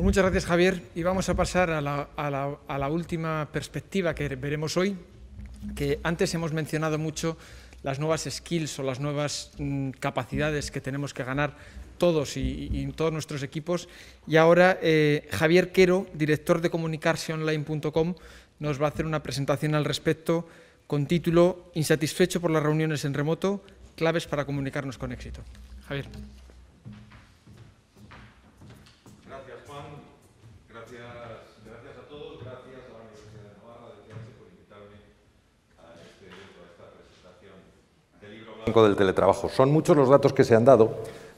Pues muchas gracias, Javier. Y vamos a pasar a la, última perspectiva que veremos hoy, que antes hemos mencionado mucho las nuevas skills o las nuevas mm, capacidades que tenemos que ganar todos y, en todos nuestros equipos. Y ahora eh, Javier Quero, director de comunicarseonline.com, nos va a hacer una presentación al respecto con título Insatisfecho por las reuniones en remoto, claves para comunicarnos con éxito. Javier. del teletrabajo. Son muchos los datos que se han dado.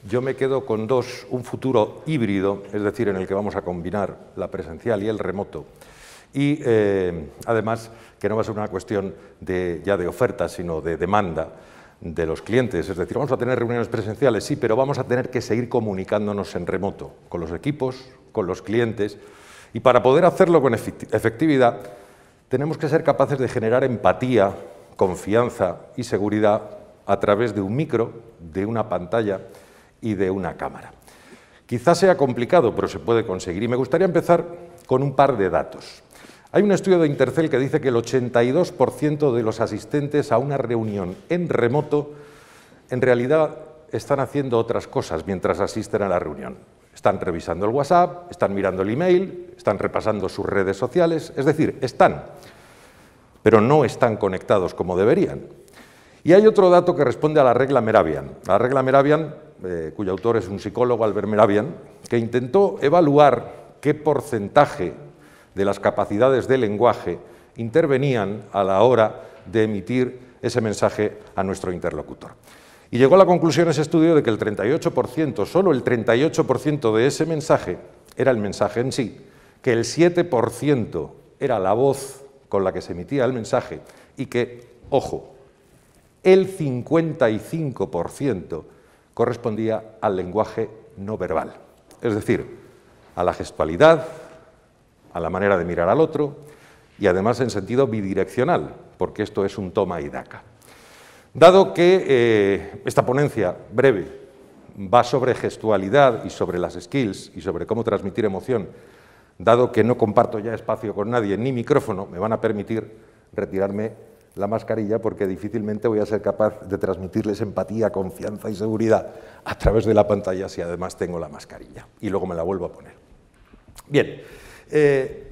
Yo me quedo con dos, un futuro híbrido, es decir, en el que vamos a combinar la presencial y el remoto. Y eh, además que no va a ser una cuestión de, ya de oferta, sino de demanda de los clientes. Es decir, vamos a tener reuniones presenciales, sí, pero vamos a tener que seguir comunicándonos en remoto, con los equipos, con los clientes. Y para poder hacerlo con efectividad, tenemos que ser capaces de generar empatía, confianza y seguridad a través de un micro, de una pantalla y de una cámara. Quizás sea complicado, pero se puede conseguir. Y me gustaría empezar con un par de datos. Hay un estudio de Intercel que dice que el 82% de los asistentes a una reunión en remoto en realidad están haciendo otras cosas mientras asisten a la reunión. Están revisando el WhatsApp, están mirando el email, están repasando sus redes sociales, es decir, están, pero no están conectados como deberían. Y hay otro dato que responde a la regla Meravian. La regla Meravian, eh, cuyo autor es un psicólogo, Albert Meravian, que intentó evaluar qué porcentaje de las capacidades de lenguaje intervenían a la hora de emitir ese mensaje a nuestro interlocutor. Y llegó a la conclusión ese estudio de que el 38%, solo el 38% de ese mensaje era el mensaje en sí, que el 7% era la voz con la que se emitía el mensaje y que, ojo, el 55% correspondía al lenguaje no verbal, es decir, a la gestualidad, a la manera de mirar al otro y además en sentido bidireccional, porque esto es un toma y daca. Dado que eh, esta ponencia breve va sobre gestualidad y sobre las skills y sobre cómo transmitir emoción, dado que no comparto ya espacio con nadie ni micrófono, me van a permitir retirarme la mascarilla porque difícilmente voy a ser capaz de transmitirles empatía, confianza y seguridad a través de la pantalla si además tengo la mascarilla y luego me la vuelvo a poner. Bien, eh,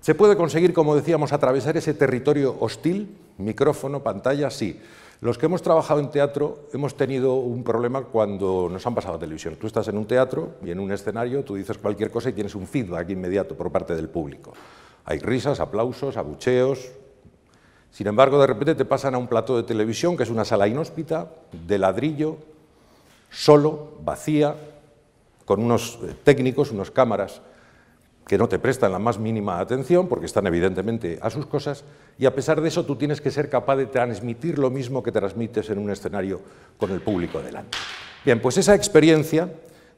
se puede conseguir, como decíamos, atravesar ese territorio hostil, micrófono, pantalla, sí. Los que hemos trabajado en teatro hemos tenido un problema cuando nos han pasado televisión. Tú estás en un teatro y en un escenario tú dices cualquier cosa y tienes un feedback inmediato por parte del público. Hay risas, aplausos, abucheos, sin embargo, de repente te pasan a un plato de televisión que es una sala inhóspita, de ladrillo, solo, vacía, con unos eh, técnicos, unas cámaras que no te prestan la más mínima atención porque están evidentemente a sus cosas y a pesar de eso tú tienes que ser capaz de transmitir lo mismo que transmites en un escenario con el público delante. Bien, pues esa experiencia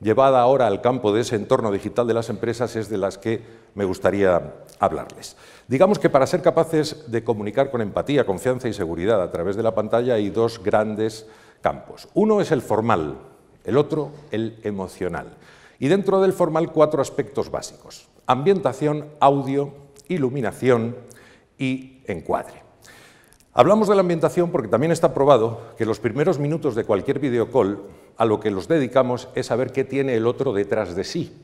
llevada ahora al campo de ese entorno digital de las empresas es de las que me gustaría hablarles. Digamos que para ser capaces de comunicar con empatía, confianza y seguridad a través de la pantalla hay dos grandes campos. Uno es el formal, el otro el emocional. Y dentro del formal cuatro aspectos básicos. Ambientación, audio, iluminación y encuadre. Hablamos de la ambientación porque también está probado que los primeros minutos de cualquier videocall a lo que los dedicamos es saber qué tiene el otro detrás de sí,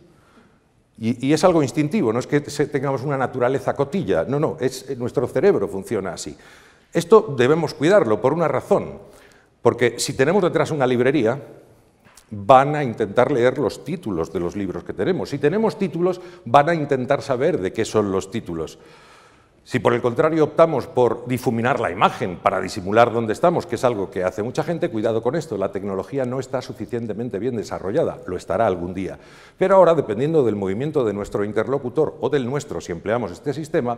y, es algo instintivo, no es que tengamos una naturaleza cotilla, no, no, es, eh, nuestro cerebro funciona así. Esto debemos cuidarlo por una razón, porque si tenemos detrás una librería, van a intentar leer los títulos de los libros que tenemos. Si tenemos títulos, van a intentar saber de qué son los títulos. Si por el contrario optamos por difuminar la imagen para disimular dónde estamos, que es algo que hace mucha gente, cuidado con esto, la tecnología no está suficientemente bien desarrollada, lo estará algún día. Pero ahora, dependiendo del movimiento de nuestro interlocutor o del nuestro, si empleamos este sistema,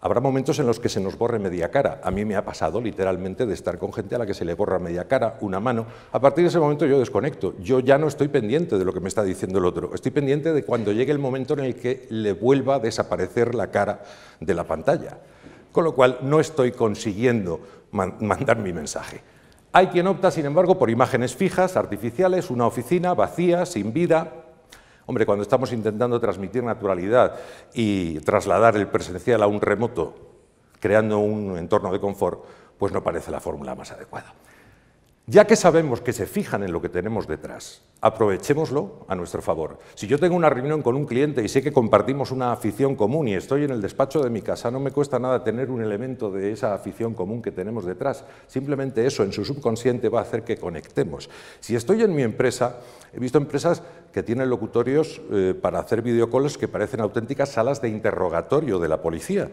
Habrá momentos en los que se nos borre media cara. A mí me ha pasado literalmente de estar con gente a la que se le borra media cara, una mano. A partir de ese momento yo desconecto. Yo ya no estoy pendiente de lo que me está diciendo el otro. Estoy pendiente de cuando llegue el momento en el que le vuelva a desaparecer la cara de la pantalla. Con lo cual no estoy consiguiendo mandar mi mensaje. Hay quien opta, sin embargo, por imágenes fijas, artificiales, una oficina vacía, sin vida, Hombre, cuando estamos intentando transmitir naturalidad y trasladar el presencial a un remoto, creando un entorno de confort, pues no parece la fórmula más adecuada. Ya que sabemos que se fijan en lo que tenemos detrás, aprovechémoslo a nuestro favor. Si yo tengo una reunión con un cliente y sé que compartimos una afición común y estoy en el despacho de mi casa, no me cuesta nada tener un elemento de esa afición común que tenemos detrás. Simplemente eso en su subconsciente va a hacer que conectemos. Si estoy en mi empresa, he visto empresas que tienen locutorios eh, para hacer videocalls que parecen auténticas salas de interrogatorio de la policía.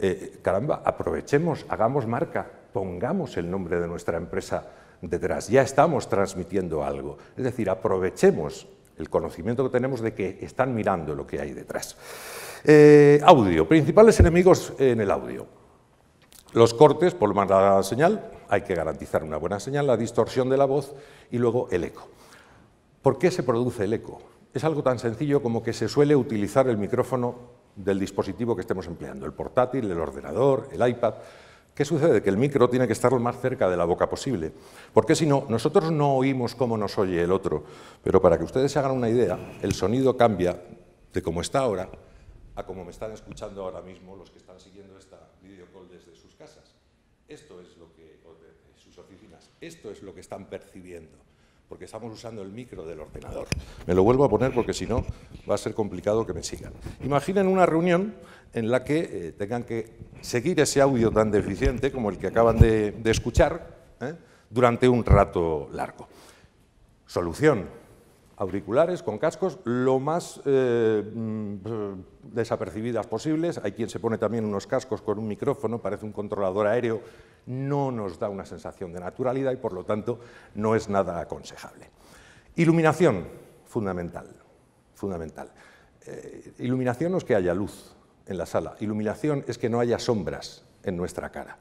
Eh, caramba, aprovechemos, hagamos marca, pongamos el nombre de nuestra empresa detrás. Ya estamos transmitiendo algo. Es decir, aprovechemos el conocimiento que tenemos de que están mirando lo que hay detrás. Eh, audio, principales enemigos en el audio. Los cortes por mala señal, hay que garantizar una buena señal, la distorsión de la voz y luego el eco. ¿Por qué se produce el eco? Es algo tan sencillo como que se suele utilizar el micrófono del dispositivo que estemos empleando, el portátil, el ordenador, el iPad. ¿Qué sucede? Que el micro tiene que estar lo más cerca de la boca posible, porque si no, nosotros no oímos cómo nos oye el otro, pero para que ustedes se hagan una idea, el sonido cambia de cómo está ahora a como me están escuchando ahora mismo los que están siguiendo esta videocall desde sus casas. Esto es lo que, sus oficinas, esto es lo que están percibiendo porque estamos usando el micro del ordenador. Me lo vuelvo a poner porque si no va a ser complicado que me sigan. Imaginen una reunión en la que eh, tengan que seguir ese audio tan deficiente como el que acaban de, escuchar ¿eh? durante un rato largo. Solución, auriculares, con cascos, lo más eh, mm, desapercibidas posibles. Hay quien se pone también unos cascos con un micrófono, parece un controlador aéreo, no nos da una sensación de naturalidad y por lo tanto no es nada aconsejable. Iluminación, fundamental, fundamental. Eh, iluminación no es que haya luz en la sala, iluminación es que no haya sombras en nuestra cara.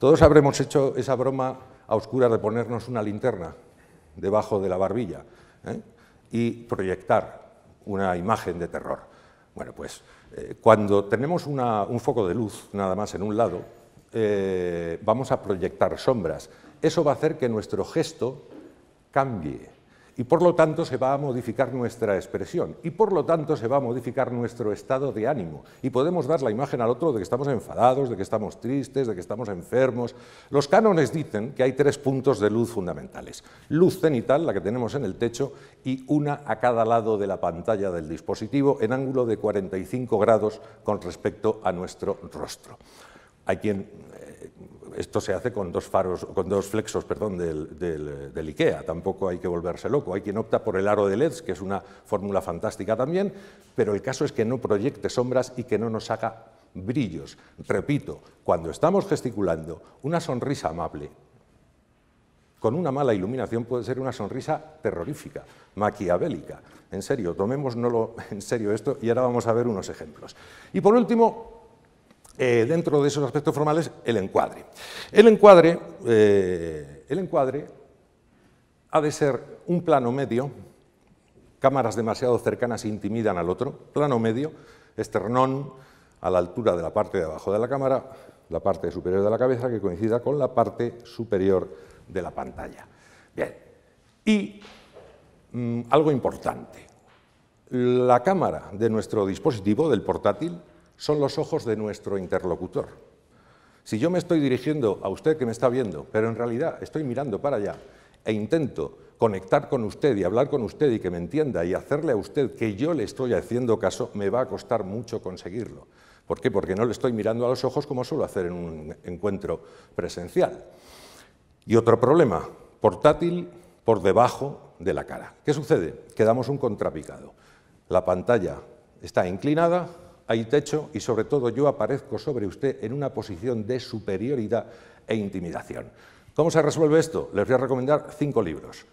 Todos habremos hecho esa broma a oscuras de ponernos una linterna debajo de la barbilla. ¿eh? y proyectar una imagen de terror. Bueno, pues eh, cuando tenemos un foco de luz nada más en un lado, eh, vamos a proyectar sombras. Eso va a hacer que nuestro gesto cambie y por lo tanto se va a modificar nuestra expresión y por lo tanto se va a modificar nuestro estado de ánimo y podemos dar la imagen al otro de que estamos enfadados, de que estamos tristes, de que estamos enfermos. Los cánones dicen que hay tres puntos de luz fundamentales. Luz cenital, la que tenemos en el techo, y una a cada lado de la pantalla del dispositivo en ángulo de 45 grados con respecto a nuestro rostro. Hay quien esto se hace con dos, faros, con dos flexos perdón, del, IKEA, tampoco hay que volverse loco. Hay quien opta por el aro de LEDs, que es una fórmula fantástica también, pero el caso es que no proyecte sombras y que no nos haga brillos. Repito, cuando estamos gesticulando, una sonrisa amable, con una mala iluminación puede ser una sonrisa terrorífica, maquiavélica. En serio, tomémoslo en serio esto y ahora vamos a ver unos ejemplos. Y por último, eh, dentro de esos aspectos formales, el encuadre. Eh, el encuadre, ha de ser un plano medio, cámaras demasiado cercanas intimidan al otro, plano medio, esternón a la altura de la parte de abajo de la cámara, la parte superior de la cabeza que coincida con la parte superior de la pantalla. Bien, y mm, algo importante, la cámara de nuestro dispositivo, del portátil, son los ojos de nuestro interlocutor. Si yo me estoy dirigiendo a usted que me está viendo, pero en realidad estoy mirando para allá e intento conectar con usted y hablar con usted y que me entienda y hacerle a usted que yo le estoy haciendo caso, me va a costar mucho conseguirlo. ¿Por qué? Porque no le estoy mirando a los ojos como suelo hacer en un encuentro presencial. Y otro problema, portátil por debajo de la cara. ¿Qué sucede? Quedamos un contrapicado. La pantalla está inclinada, hay techo y sobre todo yo aparezco sobre usted en una posición de superioridad e intimidación. ¿Cómo se resuelve esto? Les voy a recomendar cinco libros.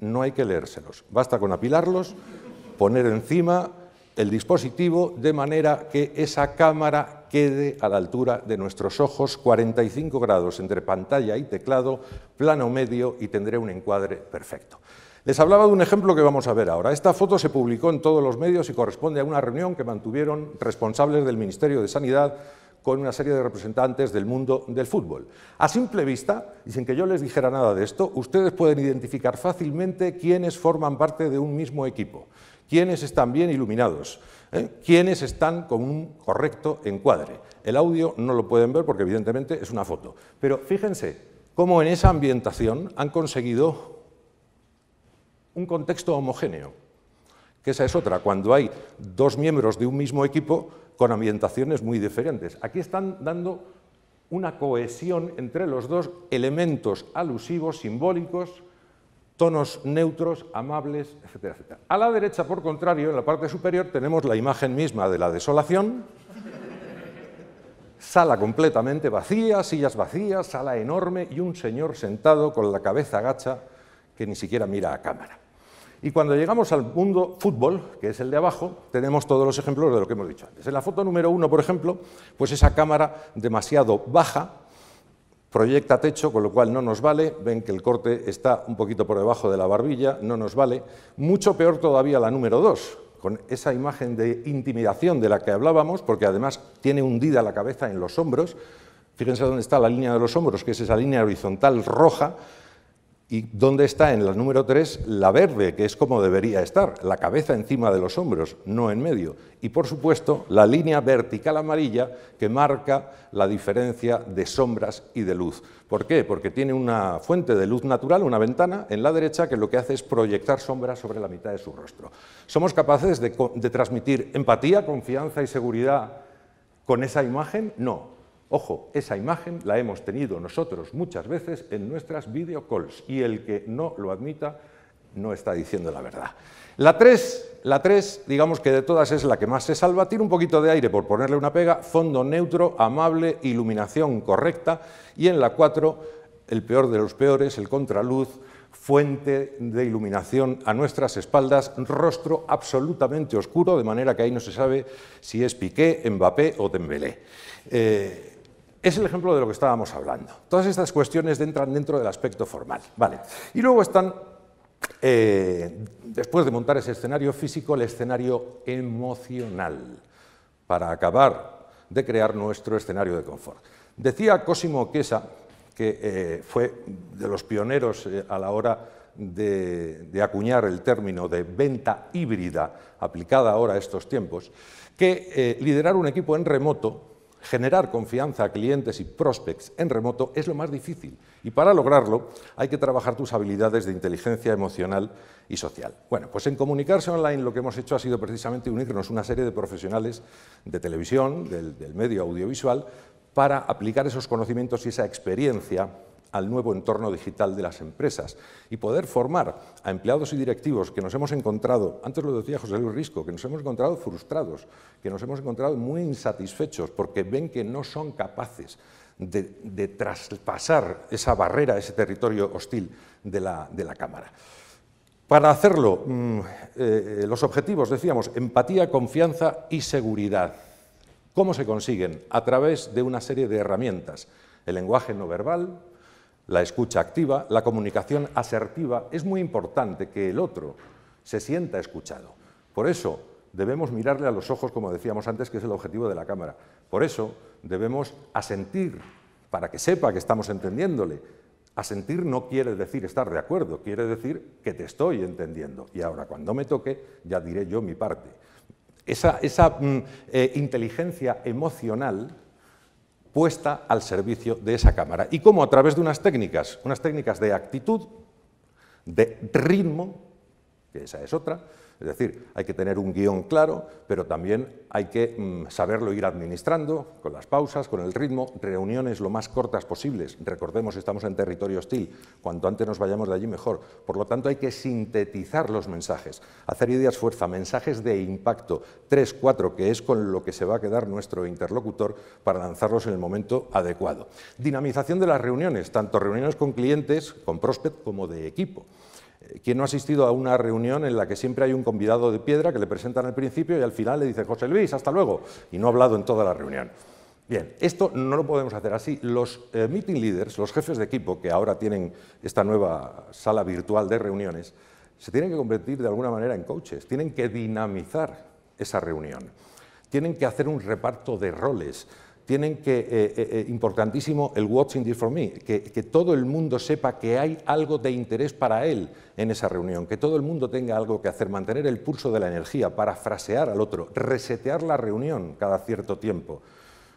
No hay que leérselos, basta con apilarlos, poner encima el dispositivo de manera que esa cámara quede a la altura de nuestros ojos, 45 grados entre pantalla y teclado, plano medio y tendré un encuadre perfecto. Les hablaba de un ejemplo que vamos a ver ahora. Esta foto se publicó en todos los medios y corresponde a una reunión que mantuvieron responsables del Ministerio de Sanidad con una serie de representantes del mundo del fútbol. A simple vista, y sin que yo les dijera nada de esto, ustedes pueden identificar fácilmente quiénes forman parte de un mismo equipo, quiénes están bien iluminados, ¿eh? quiénes están con un correcto encuadre. El audio no lo pueden ver porque evidentemente es una foto. Pero fíjense cómo en esa ambientación han conseguido un contexto homogéneo, que esa es otra, cuando hay dos miembros de un mismo equipo con ambientaciones muy diferentes. Aquí están dando una cohesión entre los dos elementos alusivos, simbólicos, tonos neutros, amables, etcétera, A la derecha, por contrario, en la parte superior tenemos la imagen misma de la desolación, sala completamente vacía, sillas vacías, sala enorme y un señor sentado con la cabeza gacha que ni siquiera mira a cámara. Y cuando llegamos al mundo fútbol, que es el de abajo, tenemos todos los ejemplos de lo que hemos dicho antes. En la foto número uno, por ejemplo, pues esa cámara demasiado baja proyecta techo, con lo cual no nos vale, ven que el corte está un poquito por debajo de la barbilla, no nos vale. Mucho peor todavía la número dos, con esa imagen de intimidación de la que hablábamos, porque además tiene hundida la cabeza en los hombros. Fíjense dónde está la línea de los hombros, que es esa línea horizontal roja, ¿Y dónde está en la número 3 la verde, que es como debería estar? La cabeza encima de los hombros, no en medio. Y por supuesto, la línea vertical amarilla que marca la diferencia de sombras y de luz. ¿Por qué? Porque tiene una fuente de luz natural, una ventana, en la derecha que lo que hace es proyectar sombras sobre la mitad de su rostro. Somos capaces de, de transmitir empatía, confianza y seguridad con esa imagen? No, Ojo, esa imagen la hemos tenido nosotros muchas veces en nuestras videocalls y el que no lo admita no está diciendo la verdad. La 3, la 3, digamos que de todas es la que más se salva, tiene un poquito de aire por ponerle una pega, fondo neutro, amable, iluminación correcta y en la 4, el peor de los peores, el contraluz, fuente de iluminación a nuestras espaldas, rostro absolutamente oscuro, de manera que ahí no se sabe si es Piqué, Mbappé o Dembélé. Eh, es el ejemplo de lo que estábamos hablando. Todas estas cuestiones entran dentro del aspecto formal. Vale. Y luego están, eh, después de montar ese escenario físico, el escenario emocional, para acabar de crear nuestro escenario de confort. Decía Cosimo quesa que eh, fue de los pioneros eh, a la hora de, acuñar el término de venta híbrida aplicada ahora a estos tiempos, que liderar un equipo en remoto Generar confianza a clientes y prospects en remoto es lo más difícil y para lograrlo hay que trabajar tus habilidades de inteligencia emocional y social. Bueno, pues en comunicarse online lo que hemos hecho ha sido precisamente unirnos una serie de profesionales de televisión, del, del medio audiovisual, para aplicar esos conocimientos y esa experiencia al nuevo entorno digital de las empresas y poder formar a empleados y directivos que nos hemos encontrado, antes lo decía José Luis Risco, que nos hemos encontrado frustrados, que nos hemos encontrado muy insatisfechos porque ven que no son capaces de, traspasar esa barrera, ese territorio hostil de la, Cámara. Para hacerlo, mm, eh, los objetivos, decíamos, empatía, confianza y seguridad. ¿Cómo se consiguen? A través de una serie de herramientas. El lenguaje no verbal, la escucha activa, la comunicación asertiva, es muy importante que el otro se sienta escuchado. Por eso debemos mirarle a los ojos, como decíamos antes, que es el objetivo de la cámara. Por eso debemos asentir, para que sepa que estamos entendiéndole. Asentir no quiere decir estar de acuerdo, quiere decir que te estoy entendiendo. Y ahora, cuando me toque, ya diré yo mi parte. Esa, mm, eh, inteligencia emocional puesta al servicio de esa cámara. Y cómo a través de unas técnicas, unas técnicas de actitud, de ritmo, que esa es otra, es decir, hay que tener un guión claro, pero también hay que mm, saberlo ir administrando, con las pausas, con el ritmo, reuniones lo más cortas posibles. Recordemos, estamos en territorio hostil, cuanto antes nos vayamos de allí mejor. Por lo tanto, hay que sintetizar los mensajes, hacer ideas fuerza, mensajes de impacto, tres, cuatro, que es con lo que se va a quedar nuestro interlocutor para lanzarlos en el momento adecuado. Dinamización de las reuniones, tanto reuniones con clientes, con prospect, como de equipo. ¿Quién no ha asistido a una reunión en la que siempre hay un convidado de piedra que le presentan al principio y al final le dicen, José Luis, hasta luego? Y no ha hablado en toda la reunión. Bien, esto no lo podemos hacer así. Los eh, meeting leaders, los jefes de equipo que ahora tienen esta nueva sala virtual de reuniones, se tienen que convertir de alguna manera en coaches, tienen que dinamizar esa reunión, tienen que hacer un reparto de roles, tienen que, eh, eh, eh, importantísimo, el watching this for me, que, que, todo el mundo sepa que hay algo de interés para él en esa reunión, que todo el mundo tenga algo que hacer, mantener el pulso de la energía, para frasear al otro, resetear la reunión cada cierto tiempo.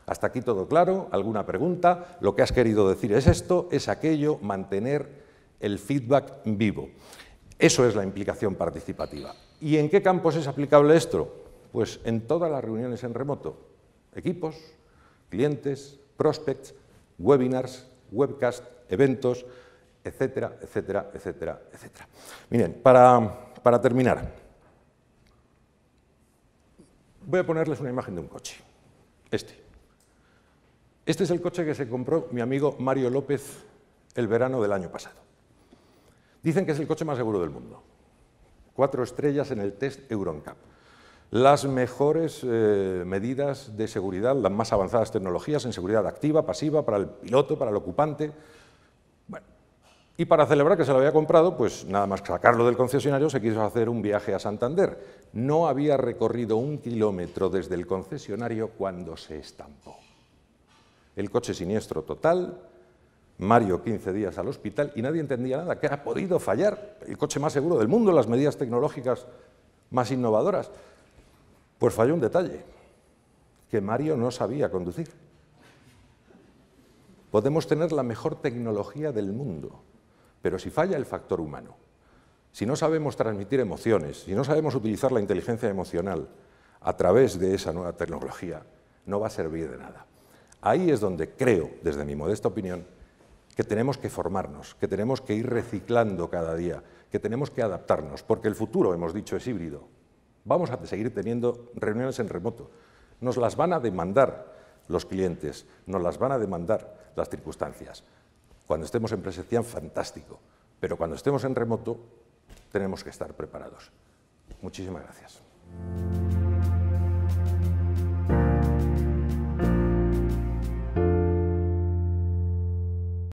Hasta aquí todo claro, alguna pregunta, lo que has querido decir es esto, es aquello, mantener el feedback vivo. Eso es la implicación participativa. ¿Y en qué campos es aplicable esto? Pues en todas las reuniones en remoto, equipos, clientes, prospects, webinars, webcast, eventos, etcétera, etcétera, etcétera, etcétera. Miren, para, para terminar, voy a ponerles una imagen de un coche, este. Este es el coche que se compró mi amigo Mario López el verano del año pasado. Dicen que es el coche más seguro del mundo. Cuatro estrellas en el test Euroncap las mejores eh, medidas de seguridad, las más avanzadas tecnologías en seguridad activa, pasiva, para el piloto, para el ocupante. y para celebrar que se lo había comprado, pues nada más que sacarlo del concesionario, se quiso hacer un viaje a Santander. No había recorrido un kilómetro desde el concesionario cuando se estampó. El coche siniestro total, Mario 15 días al hospital y nadie entendía nada, ¿Qué ha podido fallar el coche más seguro del mundo, las medidas tecnológicas más innovadoras. Pues falló un detalle, que Mario no sabía conducir. Podemos tener la mejor tecnología del mundo, pero si falla el factor humano, si no sabemos transmitir emociones, si no sabemos utilizar la inteligencia emocional a través de esa nueva tecnología, no va a servir de nada. Ahí es donde creo, desde mi modesta opinión, que tenemos que formarnos, que tenemos que ir reciclando cada día, que tenemos que adaptarnos, porque el futuro, hemos dicho, es híbrido. Vamos a seguir teniendo reuniones en remoto. Nos las van a demandar los clientes, nos las van a demandar las circunstancias. Cuando estemos en presencial, fantástico, pero cuando estemos en remoto, tenemos que estar preparados. Muchísimas gracias.